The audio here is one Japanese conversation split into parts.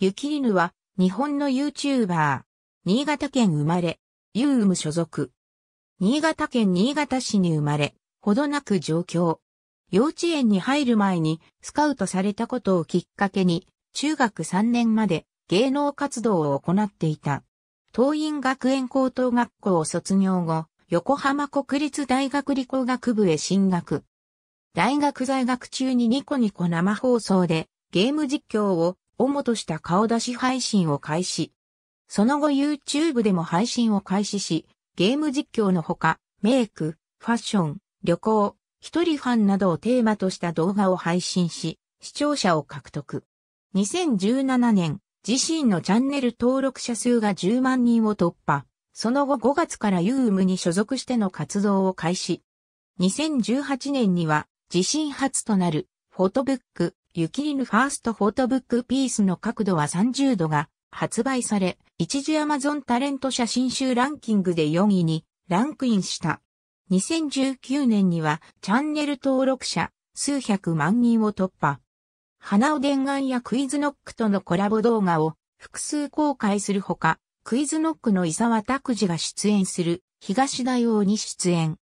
ゆきりぬは、日本の YouTuber。新潟県生まれ、ユーム所属。新潟県新潟市に生まれ、ほどなく上京。幼稚園に入る前にスカウトされたことをきっかけに、中学3年まで芸能活動を行っていた。東院学園高等学校を卒業後、横浜国立大学理工学部へ進学。大学在学中にニコニコ生放送でゲーム実況を主とした顔出し配信を開始。その後 YouTube でも配信を開始し、ゲーム実況のほか、メイク、ファッション、旅行、一人ファンなどをテーマとした動画を配信し、視聴者を獲得。2017年、自身のチャンネル登録者数が10万人を突破。その後5月からユームに所属しての活動を開始。2018年には自身初となるフォトブック雪犬ファーストフォトブックピースの角度は30度が発売され、一時アマゾンタレント写真集ランキングで4位にランクインした。2019年にはチャンネル登録者数百万人を突破。花尾伝願やクイズノックとのコラボ動画を複数公開するほか、クイズノックの伊沢拓司が出演する東大王に出演。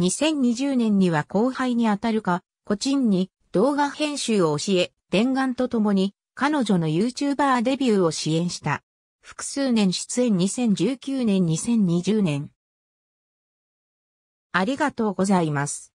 2020年には後輩にあたるか、個人に動画編集を教え、伝願とともに彼女の YouTuber デビューを支援した。複数年出演2019年2020年。ありがとうございます。